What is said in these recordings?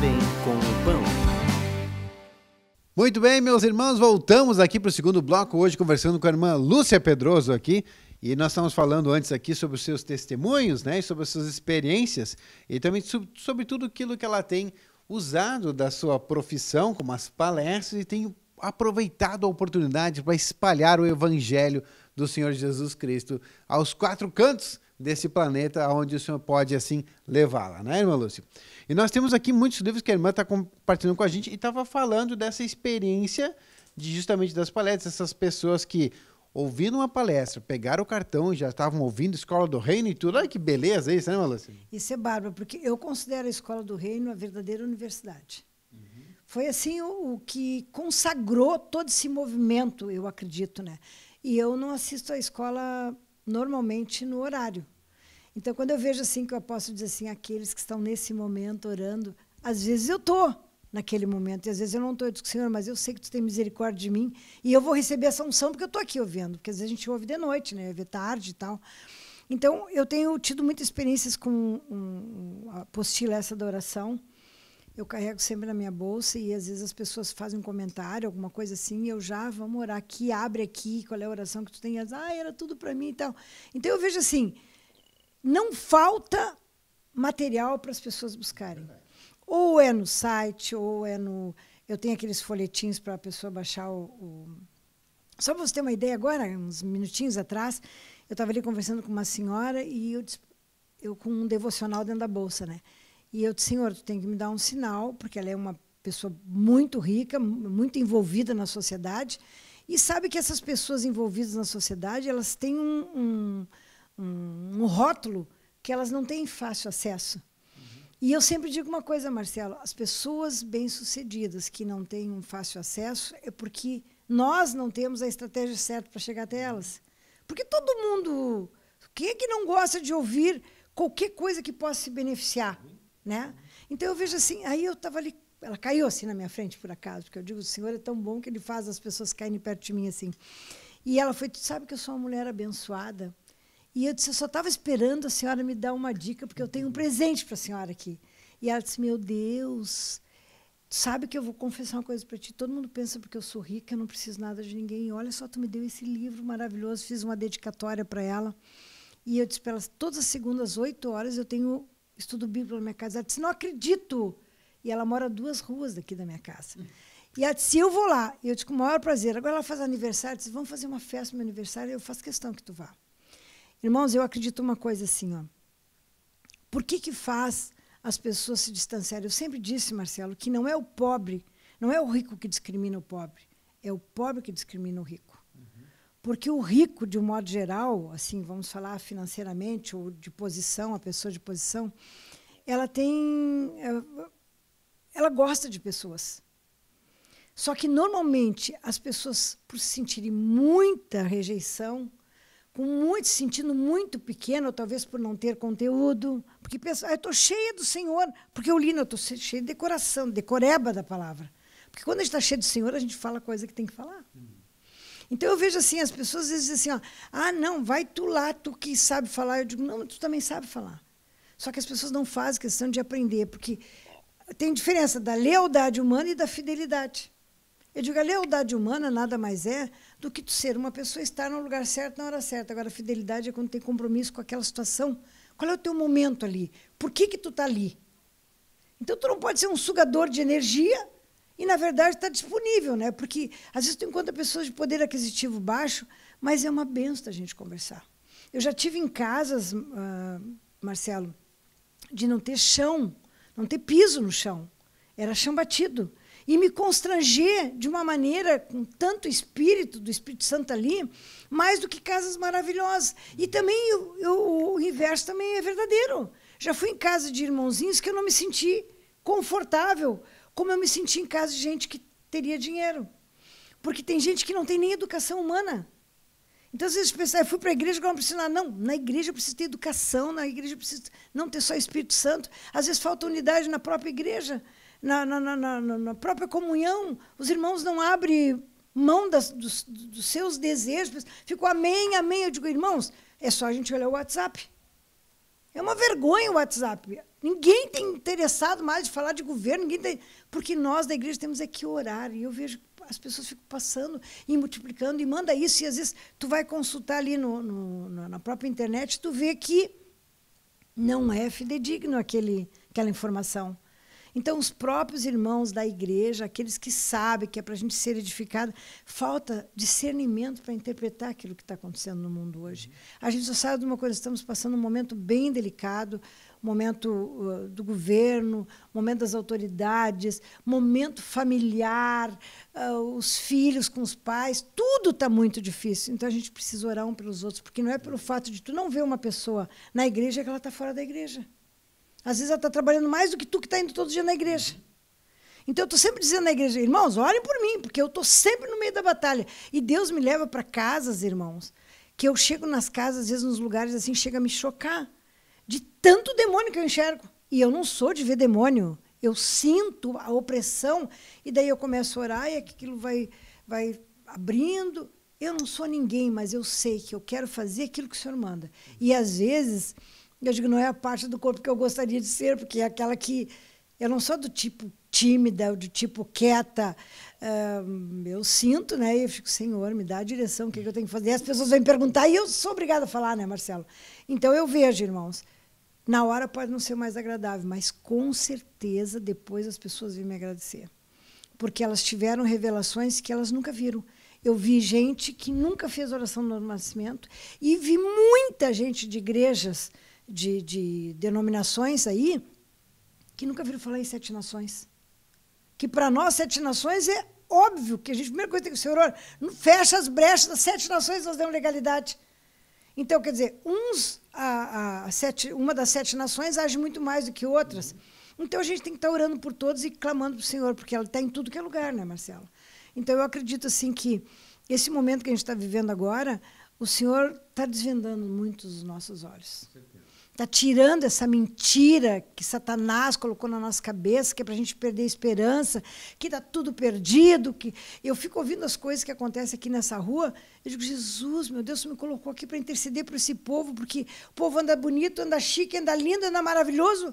bem com o pão. Muito bem, meus irmãos, voltamos aqui para o segundo bloco hoje conversando com a irmã Lúcia Pedroso aqui. E nós estamos falando antes aqui sobre os seus testemunhos, né, sobre as suas experiências e também sobre tudo aquilo que ela tem usado da sua profissão, como as palestras, e tem aproveitado a oportunidade para espalhar o evangelho do Senhor Jesus Cristo aos quatro cantos desse planeta aonde o senhor pode, assim, levá-la, né, irmã Lúcia? E nós temos aqui muitos livros que a irmã está compartilhando com a gente e estava falando dessa experiência de justamente das palestras, essas pessoas que ouviram uma palestra, pegaram o cartão e já estavam ouvindo Escola do Reino e tudo. Olha que beleza isso, né, Malucina? Isso é bárbaro, porque eu considero a Escola do Reino a verdadeira universidade. Uhum. Foi assim o, o, que consagrou todo esse movimento, eu acredito, né? E eu não assisto à escola normalmente no horário. Então, quando eu vejo assim que eu posso dizer assim, aqueles que estão nesse momento orando, às vezes eu tô naquele momento e às vezes eu não estou, eu digo, Senhor, mas eu sei que tu tem misericórdia de mim e eu vou receber essa unção porque eu estou aqui ouvindo, porque às vezes a gente ouve de noite, né, ouve tarde e tal. Então, eu tenho tido muitas experiências com um, a apostila essa da oração. Eu carrego sempre na minha bolsa e às vezes as pessoas fazem um comentário, alguma coisa assim, e eu já, vamos orar aqui, abre aqui, qual é a oração que tu tem? Ah, era tudo para mim e tal. Então, eu vejo assim, não falta material para as pessoas buscarem. Ou é no site, ou é no. Eu tenho aqueles folhetins para a pessoa baixar o, o... Só para você ter uma ideia, agora, uns minutinhos atrás, eu estava ali conversando com uma senhora e eu, eu com um devocional dentro da bolsa, né? E eu disse, senhor, tu tem que me dar um sinal, porque ela é uma pessoa muito rica, muito envolvida na sociedade, e sabe que essas pessoas envolvidas na sociedade, elas têm um, um um, um rótulo que elas não têm fácil acesso. Uhum. E eu sempre digo uma coisa, Marcelo: as pessoas bem-sucedidas que não têm um fácil acesso é porque nós não temos a estratégia certa para chegar até elas. Porque todo mundo. Quem é que não gosta de ouvir qualquer coisa que possa se beneficiar? Né? Então eu vejo assim, aí eu estava ali, ela caiu assim na minha frente por acaso, porque eu digo, o Senhor é tão bom que ele faz as pessoas caírem perto de mim assim. E ela foi, tu sabe que eu sou uma mulher abençoada, e eu disse: Eu só estava esperando a senhora me dar uma dica, porque eu tenho um uhum. presente para a senhora aqui. E ela disse: Meu Deus, sabe que eu vou confessar uma coisa para ti. Todo mundo pensa porque eu sou rica, eu não preciso nada de ninguém. E olha só, tu me deu esse livro maravilhoso. Fiz uma dedicatória para ela. E eu disse para ela: Todas as segundas, oito horas, eu tenho estudo bíblico na minha casa. Ela disse: Não acredito. E ela mora duas ruas daqui da minha casa. Hum. E ela disse, eu vou lá. E eu disse, com o maior prazer. Agora ela faz aniversário. Disse, vamos fazer uma festa no meu aniversário. Eu faço questão que tu vá. Irmãos, eu acredito uma coisa assim, ó. Por que que faz as pessoas se distanciarem? Eu sempre disse, Marcelo, que não é o pobre, não é o rico que discrimina o pobre, é o pobre que discrimina o rico. Uhum. Porque o rico, de um modo geral, assim, vamos falar financeiramente ou de posição, a pessoa de posição, ela tem é, ela gosta de pessoas. Só que normalmente as pessoas por sentirem muita rejeição, com muito sentindo muito pequeno, talvez por não ter conteúdo, porque pensa, ah, eu estou cheia do Senhor, porque eu li, eu estou cheia de decoração, decoreba da palavra. Porque quando a gente está cheia do Senhor, a gente fala a coisa que tem que falar. Então eu vejo assim, as pessoas às vezes dizem assim, ó, ah, ah, não, vai tu lá, tu que sabe falar. Eu digo, não, tu também sabe falar. Só que as pessoas não fazem questão de aprender, porque tem diferença da lealdade humana e da fidelidade. Eu digo, a lealdade humana nada mais é do que ser uma pessoa estar no lugar certo na hora certa. Agora, a fidelidade é quando tem compromisso com aquela situação. Qual é o teu momento ali? Por que, que tu está ali? Então, tu não pode ser um sugador de energia e, na verdade, está disponível, né? Porque, às vezes, tu encontra pessoas de poder aquisitivo baixo, mas é uma benção a gente conversar. Eu já tive em casas, uh, Marcelo, de não ter chão, não ter piso no chão. Era chão batido e me constranger de uma maneira com tanto espírito do Espírito Santo ali, mais do que casas maravilhosas. E também eu, eu, o inverso também é verdadeiro. Já fui em casa de irmãozinhos que eu não me senti confortável, como eu me senti em casa de gente que teria dinheiro. Porque tem gente que não tem nem educação humana. Então, às vezes, pensa, ah, eu fui para a igreja, agora não preciso nada. Não, na igreja eu preciso ter educação, na igreja eu preciso não ter só Espírito Santo. Às vezes falta unidade na própria igreja, na, na, na, na própria comunhão. Os irmãos não abrem mão das, dos, dos, seus desejos. Ficou amém, amém. Eu digo, irmãos, é só a gente olhar o WhatsApp. É uma vergonha o WhatsApp. Ninguém tem interessado mais de falar de governo, ninguém tem, porque nós da igreja temos é que orar. E eu vejo as pessoas ficam passando e multiplicando e manda isso. E às vezes tu vai consultar ali no, no, na própria internet, tu vê que não é fidedigno aquele, aquela informação. Então, os próprios irmãos da igreja, aqueles que sabem que é para a gente ser edificado, falta discernimento para interpretar aquilo que está acontecendo no mundo hoje. A gente só sabe de uma coisa: estamos passando um momento bem delicado momento uh, do governo, momento das autoridades, momento familiar, uh, os filhos com os pais, tudo está muito difícil. Então a gente precisa orar um pelos outros, porque não é pelo fato de tu não ver uma pessoa na igreja que ela está fora da igreja. Às vezes ela está trabalhando mais do que tu que está indo todo dia na igreja. Então eu estou sempre dizendo na igreja, irmãos, olhem por mim, porque eu estou sempre no meio da batalha. E Deus me leva para casas, irmãos, que eu chego nas casas, às vezes nos lugares assim, chega a me chocar de tanto demônio que eu enxergo. E eu não sou de ver demônio. Eu sinto a opressão e daí eu começo a orar e é aquilo vai, vai abrindo. Eu não sou ninguém, mas eu sei que eu quero fazer aquilo que o Senhor manda. E às vezes, eu digo, não é a parte do corpo que eu gostaria de ser, porque é aquela que. Eu não sou do tipo tímida, do tipo quieta. Uh, eu sinto, né? E eu fico, Senhor, me dá a direção, o que, é que eu tenho que fazer? E as pessoas vêm perguntar e eu sou obrigada a falar, né, Marcelo? Então eu vejo, irmãos na hora pode não ser mais agradável, mas com certeza depois as pessoas vêm me agradecer. Porque elas tiveram revelações que elas nunca viram. Eu vi gente que nunca fez oração do nascimento e vi muita gente de igrejas, de, de denominações aí, que nunca viram falar em sete nações. Que para nós, sete nações é óbvio que a gente, a primeira coisa que tem que ser fecha as brechas das sete nações, nós damos legalidade. Então, quer dizer, uns a, a sete, uma das sete nações age muito mais do que outras. Então a gente tem que estar orando por todos e clamando para o Senhor, porque ela está em tudo que é lugar, né, Marcela? Então eu acredito assim que esse momento que a gente está vivendo agora, o Senhor está desvendando muito os nossos olhos. Com certeza. Está tirando essa mentira que Satanás colocou na nossa cabeça, que é para a gente perder a esperança, que está tudo perdido. que Eu fico ouvindo as coisas que acontecem aqui nessa rua. Eu digo, Jesus, meu Deus, você me colocou aqui para interceder por esse povo, porque o povo anda bonito, anda chique, anda lindo, anda maravilhoso,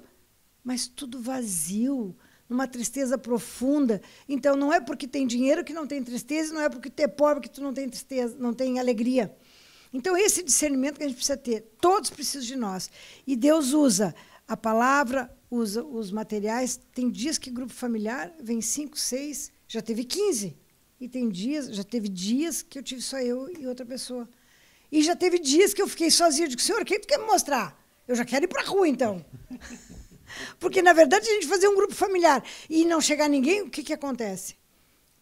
mas tudo vazio, numa tristeza profunda. Então, não é porque tem dinheiro que não tem tristeza, não é porque tu é pobre que tu não tem tristeza, não tem alegria. Então, esse discernimento que a gente precisa ter, todos precisam de nós. E Deus usa a palavra, usa os materiais. Tem dias que grupo familiar vem cinco, seis, já teve 15. E tem dias, já teve dias que eu tive só eu e outra pessoa. E já teve dias que eu fiquei sozinha. Eu digo, senhor, o que tu quer me mostrar? Eu já quero ir para a rua, então. Porque, na verdade, a gente fazer um grupo familiar e não chegar ninguém, o que, que acontece?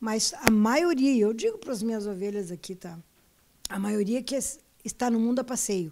Mas a maioria, eu digo para as minhas ovelhas aqui, tá? A maioria que é está no mundo a passeio.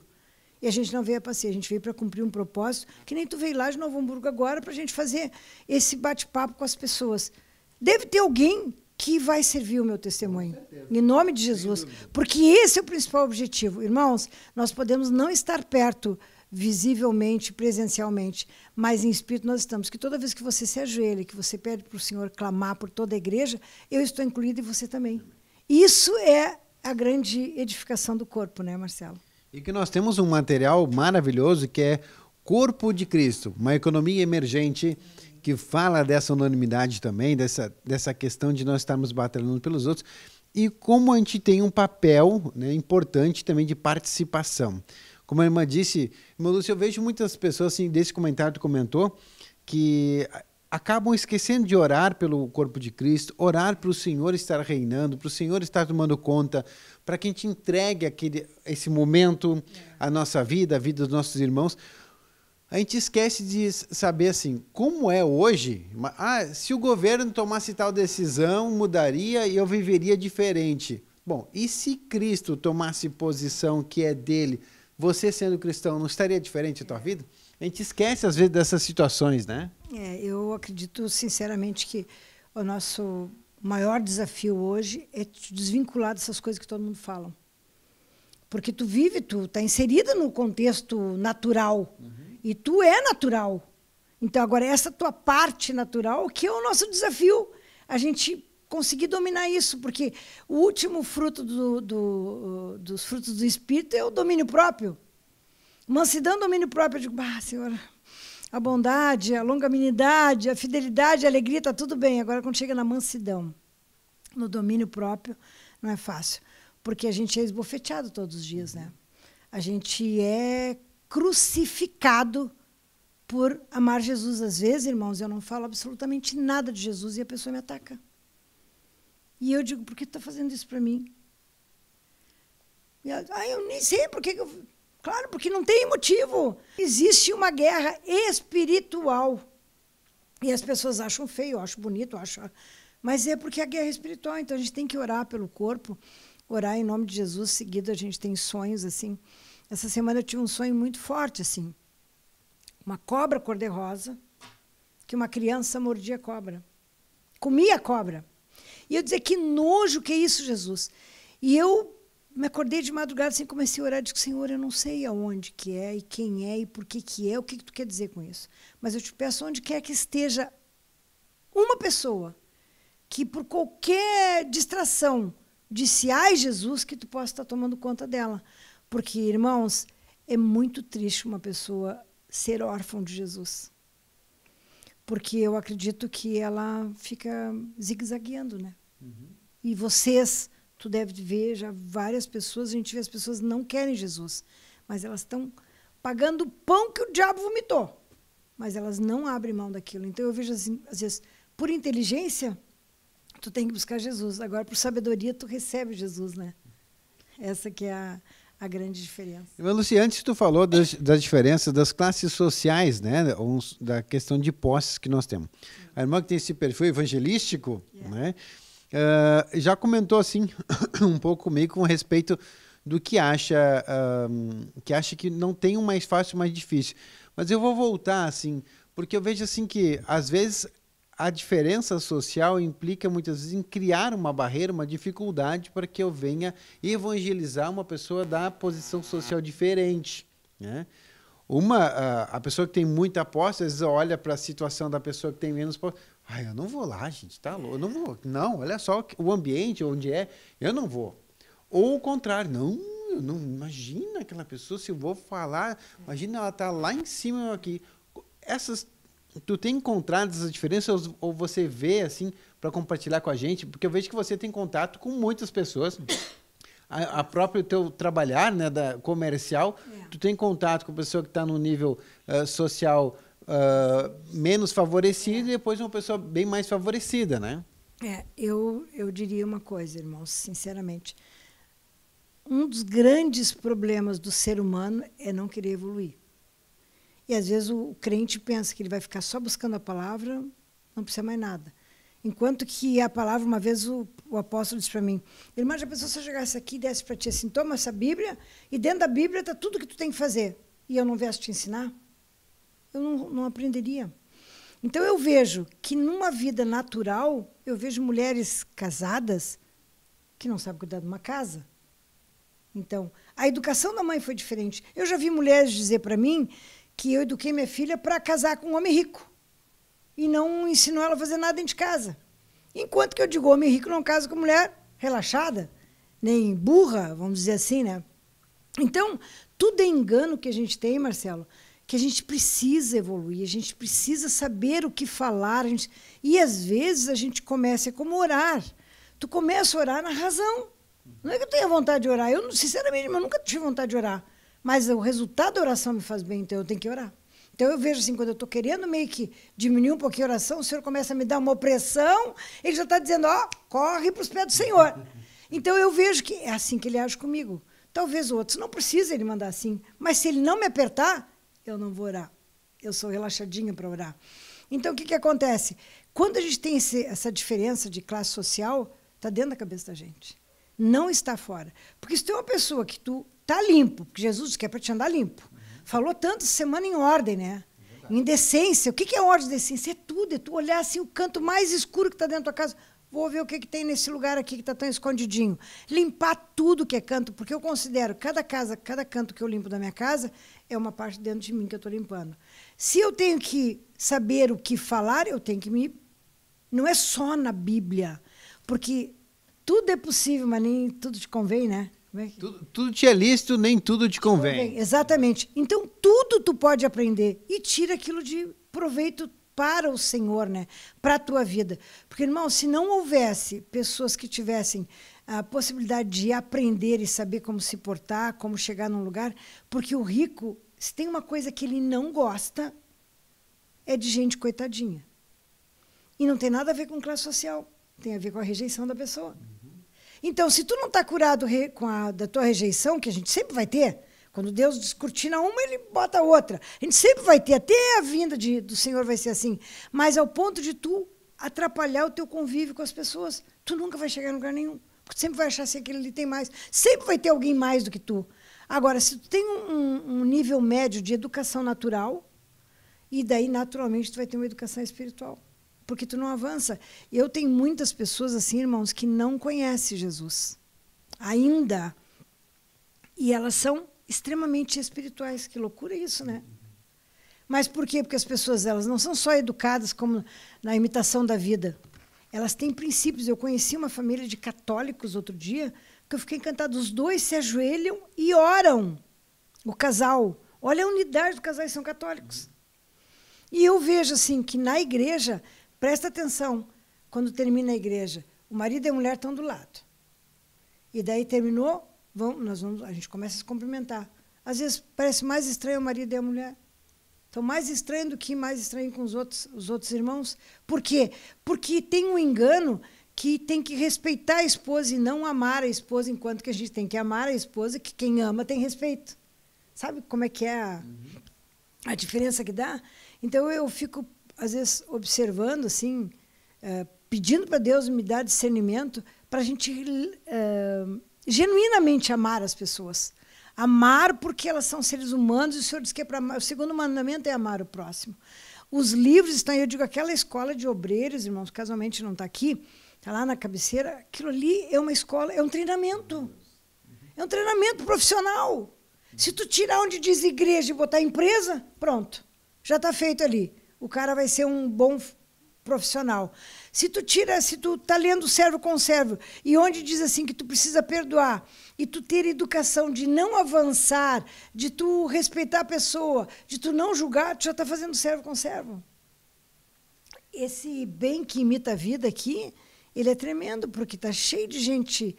E a gente não veio a passeio, a gente veio para cumprir um propósito, que nem tu veio lá de Novo Hamburgo agora para a gente fazer esse bate-papo com as pessoas. Deve ter alguém que vai servir o meu testemunho, em nome de Jesus, porque esse é o principal objetivo. Irmãos, nós podemos não estar perto visivelmente, presencialmente, mas em espírito nós estamos. Que toda vez que você se ajoelha, que você pede para o Senhor clamar por toda a igreja, eu estou incluído e você também. Isso é a grande edificação do corpo, né, Marcelo? E que nós temos um material maravilhoso que é Corpo de Cristo, uma economia emergente que fala dessa unanimidade também, dessa, dessa questão de nós estarmos batalhando pelos outros e como a gente tem um papel né, importante também de participação. Como a irmã disse, irmã Lúcia, eu vejo muitas pessoas, assim, desse comentário que comentou, que acabam esquecendo de orar pelo corpo de Cristo, orar para o Senhor estar reinando, para o Senhor estar tomando conta, para que a gente entregue aquele, esse momento, à nossa vida, a vida dos nossos irmãos. A gente esquece de saber assim, como é hoje? Ah, se o governo tomasse tal decisão, mudaria e eu viveria diferente. Bom, e se Cristo tomasse posição que é dele, você sendo cristão, não estaria diferente a tua vida? A gente esquece, às vezes, dessas situações, né? É, eu acredito, sinceramente, que o nosso maior desafio hoje é te desvincular dessas coisas que todo mundo fala. Porque tu vive, tu está inserida no contexto natural. Uhum. E tu é natural. Então, agora, essa tua parte natural, que é o nosso desafio. A gente conseguir dominar isso, porque o último fruto do, do, dos frutos do espírito é o domínio próprio. Mansidão, domínio próprio. Eu digo, bah, senhora, a bondade, a longanimidade, a fidelidade, a alegria, está tudo bem. Agora, quando chega na mansidão, no domínio próprio, não é fácil. Porque a gente é esbofeteado todos os dias, né? A gente é crucificado por amar Jesus. Às vezes, irmãos, eu não falo absolutamente nada de Jesus e a pessoa me ataca. E eu digo, por que está fazendo isso para mim? E ela, ah, eu nem sei por que eu... Claro, porque não tem motivo. Existe uma guerra espiritual. E as pessoas acham feio, acham bonito, acham. Mas é porque é a guerra é espiritual, então a gente tem que orar pelo corpo, orar em nome de Jesus. Seguido a gente tem sonhos assim. Essa semana eu tive um sonho muito forte assim. Uma cobra cor-de-rosa que uma criança mordia cobra. Comia cobra. E eu dizer que nojo que é isso, Jesus. E eu me acordei de madrugada assim, comecei a orar, disse, Senhor, eu não sei aonde que é e quem é e por que que é, o que, que tu quer dizer com isso. Mas eu te peço, onde quer que esteja uma pessoa que por qualquer distração disse, ai Jesus, que tu possa estar tomando conta dela. Porque, irmãos, é muito triste uma pessoa ser órfã de Jesus. Porque eu acredito que ela fica zigue-zagueando, né? Uhum. E vocês tu deve ver já várias pessoas, a gente vê as pessoas não querem Jesus, mas elas estão pagando o pão que o diabo vomitou. Mas elas não abrem mão daquilo. Então eu vejo assim, às vezes, por inteligência, tu tem que buscar Jesus. Agora, por sabedoria, tu recebe Jesus, né? Essa que é a, a grande diferença. Luci, antes tu falou das, das diferenças das classes sociais, né? da questão de posses que nós temos. A irmã que tem esse perfil evangelístico, yeah. né? Uh, já comentou assim um pouco comigo com respeito do que acha que acha que não tem um mais fácil, mais difícil. Mas eu vou voltar assim, porque eu vejo assim que às vezes a diferença social implica muitas vezes em criar uma barreira, uma dificuldade para que eu venha evangelizar uma pessoa da posição social diferente, né? Uma, ah, a pessoa que tem muita aposta, às vezes olha para a situação da pessoa que tem menos aposta. Ah, eu não vou lá, gente, tá louco. Eu não vou. Não, olha só o ambiente onde é, eu não vou. Ou o contrário, não, não imagina aquela pessoa se eu vou falar, imagina ela tá lá em cima eu aqui. Essas tu tem encontrado essas diferenças ou você vê assim para compartilhar com a gente? Porque eu vejo que você tem contato com muitas pessoas. A, a próprio teu trabalhar, né, da comercial, é. tu tem contato com a pessoa que está no nível uh, social ah, menos favorecida é. e depois uma pessoa bem mais favorecida, né? É, eu, eu diria uma coisa, irmãos, sinceramente. Um dos grandes problemas do ser humano é não querer evoluir. E às vezes o, o crente pensa que ele vai ficar só buscando a palavra, não precisa mais nada. Enquanto que a palavra, uma vez o, o apóstolo disse para mim, irmã, já pensou se eu chegasse aqui e desse para ti assim, toma essa Bíblia, e dentro da Bíblia está tudo que tu tem que fazer, e eu não viesse te ensinar? eu não, não aprenderia. Então eu vejo que numa vida natural, eu vejo mulheres casadas que não sabem cuidar de uma casa. Então, a educação da mãe foi diferente. Eu já vi mulheres dizer para mim que eu eduquei minha filha para casar com um homem rico e não ensinou ela a fazer nada dentro de casa. Enquanto que eu digo, homem rico não casa com mulher relaxada, nem burra, vamos dizer assim, né? Então, tudo é engano que a gente tem, Marcelo que a gente precisa evoluir, a gente precisa saber o que falar. Gente... E às vezes a gente começa, é como orar. Tu começa a orar na razão. Não é que eu tenha vontade de orar. Eu, sinceramente, eu nunca tive vontade de orar. Mas o resultado da oração me faz bem, então eu tenho que orar. Então eu vejo assim, quando eu estou querendo meio que diminuir um pouquinho a oração, o Senhor começa a me dar uma opressão, ele já está dizendo, ó, oh, corre para os pés do Senhor. Então eu vejo que é assim que ele age comigo. Talvez outros não precisem ele mandar assim, mas se ele não me apertar, eu não vou orar. Eu sou relaxadinha para orar. Então, o que, que acontece? Quando a gente tem esse, essa diferença de classe social, está dentro da cabeça da gente. Não está fora. Porque se tem uma pessoa que tu tá limpo, porque Jesus quer para te andar limpo. Uhum. Falou tanto semana em ordem, né? em decência. O que, que é ordem de decência? É tudo. É tu olhar assim o canto mais escuro que está dentro da tua casa. Vou ver o que, que tem nesse lugar aqui que está tão escondidinho. Limpar tudo que é canto, porque eu considero cada casa, cada canto que eu limpo da minha casa é uma parte dentro de mim que eu estou limpando. Se eu tenho que saber o que falar, eu tenho que me. Não é só na Bíblia, porque tudo é possível, mas nem tudo te convém, né? É que... tudo, tudo, te é lícito, nem tudo te convém. convém. Exatamente. Então, tudo tu pode aprender e tira aquilo de proveito para o Senhor, né? para a tua vida. Porque, irmão, se não houvesse pessoas que tivessem a possibilidade de aprender e saber como se portar, como chegar num lugar, porque o rico, se tem uma coisa que ele não gosta, é de gente coitadinha. E não tem nada a ver com classe social, tem a ver com a rejeição da pessoa. Uhum. Então, se tu não está curado com a da tua rejeição, que a gente sempre vai ter, quando Deus descortina uma, ele bota outra. A gente sempre vai ter, até a vinda de, do Senhor vai ser assim. Mas ao ponto de tu atrapalhar o teu convívio com as pessoas, tu nunca vai chegar em lugar nenhum. Porque tu sempre vai achar se assim, aquele ali tem mais. Sempre vai ter alguém mais do que tu. Agora, se tu tem um, um nível médio de educação natural, e daí naturalmente tu vai ter uma educação espiritual porque tu não avança. Eu tenho muitas pessoas assim, irmãos, que não conhecem Jesus ainda. E elas são extremamente espirituais. Que loucura isso, né? Mas por quê? Porque as pessoas elas não são só educadas como na imitação da vida. Elas têm princípios. Eu conheci uma família de católicos outro dia que eu fiquei encantada. Os dois se ajoelham e oram. O casal. Olha a unidade do casal, são católicos. E eu vejo assim que na igreja, presta atenção, quando termina a igreja, o marido e a mulher estão do lado. E daí terminou, vamos, nós vamos, a gente começa a se cumprimentar. Às vezes parece mais estranho o marido e a mulher. Então, mais estranho do que mais estranho com os outros, os outros irmãos. Por quê? Porque tem um engano que tem que respeitar a esposa e não amar a esposa, enquanto que a gente tem que amar a esposa, que quem ama tem respeito. Sabe como é que é a, a diferença que dá? Então, eu fico, às vezes, observando, assim, é, pedindo para Deus me dar discernimento para a gente. É, genuinamente amar as pessoas. Amar porque elas são seres humanos e o senhor diz que é para o segundo mandamento é amar o próximo. Os livros estão, eu digo, aquela escola de obreiros, irmãos, casualmente não está aqui, está lá na cabeceira. Aquilo ali é uma escola, é um treinamento. É um treinamento profissional. Se tu tirar onde diz igreja e botar empresa, pronto, já está feito ali. O cara vai ser um bom profissional. Se tu tira, se tu tá lendo servo com servo e onde diz assim que tu precisa perdoar e tu ter educação de não avançar, de tu respeitar a pessoa, de tu não julgar, tu já está fazendo servo com servo. Esse bem que imita a vida aqui, ele é tremendo porque tá cheio de gente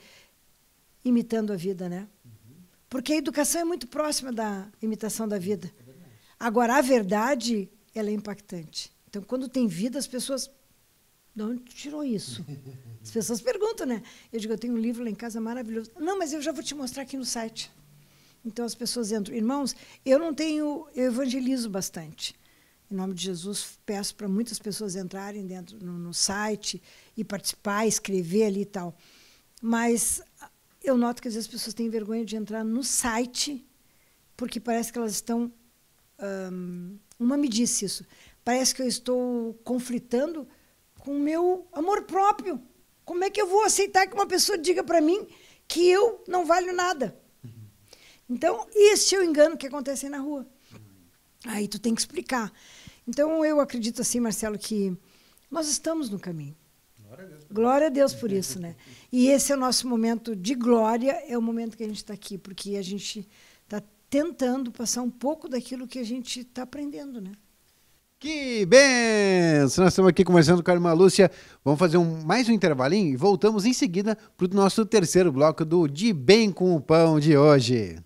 imitando a vida, né? Porque a educação é muito próxima da imitação da vida. Agora a verdade, ela é impactante. Então, quando tem vida, as pessoas. De onde tirou isso? As pessoas perguntam, né? Eu digo, eu tenho um livro lá em casa maravilhoso. Não, mas eu já vou te mostrar aqui no site. Então as pessoas entram. Irmãos, eu não tenho. Eu evangelizo bastante. Em nome de Jesus, peço para muitas pessoas entrarem dentro no, no site e participar, escrever ali e tal. Mas eu noto que às vezes as pessoas têm vergonha de entrar no site, porque parece que elas estão. Hum, uma me disse isso. Parece que eu estou conflitando com o meu amor próprio. Como é que eu vou aceitar que uma pessoa diga para mim que eu não valho nada? Então, esse é o engano que acontece na rua. Aí tu tem que explicar. Então, eu acredito assim, Marcelo, que nós estamos no caminho. Glória a Deus por, glória a Deus por isso, né? E esse é o nosso momento de glória, é o momento que a gente está aqui, porque a gente está tentando passar um pouco daquilo que a gente está aprendendo, né? Que benção! Nós estamos aqui conversando com a irmã Lúcia. Vamos fazer um, mais um intervalinho e voltamos em seguida para o nosso terceiro bloco do De Bem com o Pão de hoje.